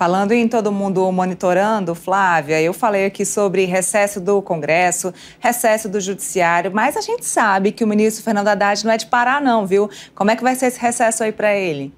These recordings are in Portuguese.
Falando em todo mundo monitorando, Flávia, eu falei aqui sobre recesso do Congresso, recesso do Judiciário, mas a gente sabe que o ministro Fernando Haddad não é de parar, não, viu? Como é que vai ser esse recesso aí para ele?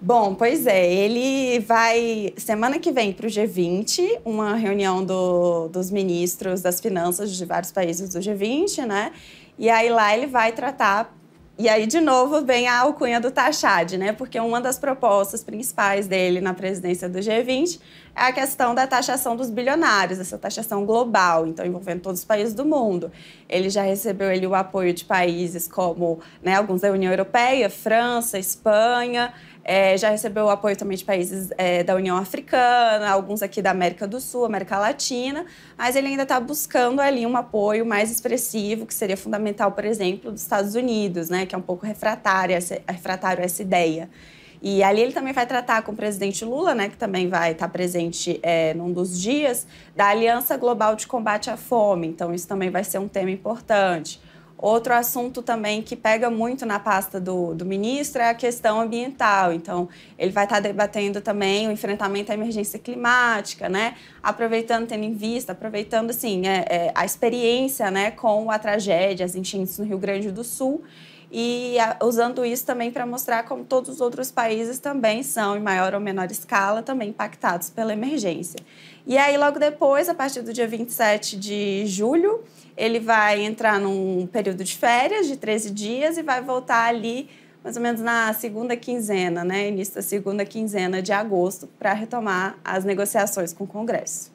Bom, pois é, ele vai semana que vem para o G20, uma reunião do, dos ministros das finanças de vários países do G20, né? E aí lá ele vai tratar e aí, de novo, vem a alcunha do Tachad, né? Porque uma das propostas principais dele na presidência do G20 é a questão da taxação dos bilionários, essa taxação global, então envolvendo todos os países do mundo. Ele já recebeu ele, o apoio de países como né, alguns da União Europeia, França, Espanha. É, já recebeu apoio também de países é, da União Africana, alguns aqui da América do Sul, América Latina, mas ele ainda está buscando ali um apoio mais expressivo, que seria fundamental, por exemplo, dos Estados Unidos, né, que é um pouco refratário essa, refratário essa ideia. E ali ele também vai tratar com o presidente Lula, né, que também vai estar tá presente é, num dos dias, da Aliança Global de Combate à Fome. Então, isso também vai ser um tema importante. Outro assunto também que pega muito na pasta do, do ministro é a questão ambiental. Então, ele vai estar debatendo também o enfrentamento à emergência climática, né? Aproveitando, tendo em vista, aproveitando, assim, é, é, a experiência né, com a tragédia, as enchentes no Rio Grande do Sul e usando isso também para mostrar como todos os outros países também são, em maior ou menor escala, também impactados pela emergência. E aí, logo depois, a partir do dia 27 de julho, ele vai entrar num período de férias de 13 dias e vai voltar ali mais ou menos na segunda quinzena, né, início da segunda quinzena de agosto, para retomar as negociações com o Congresso.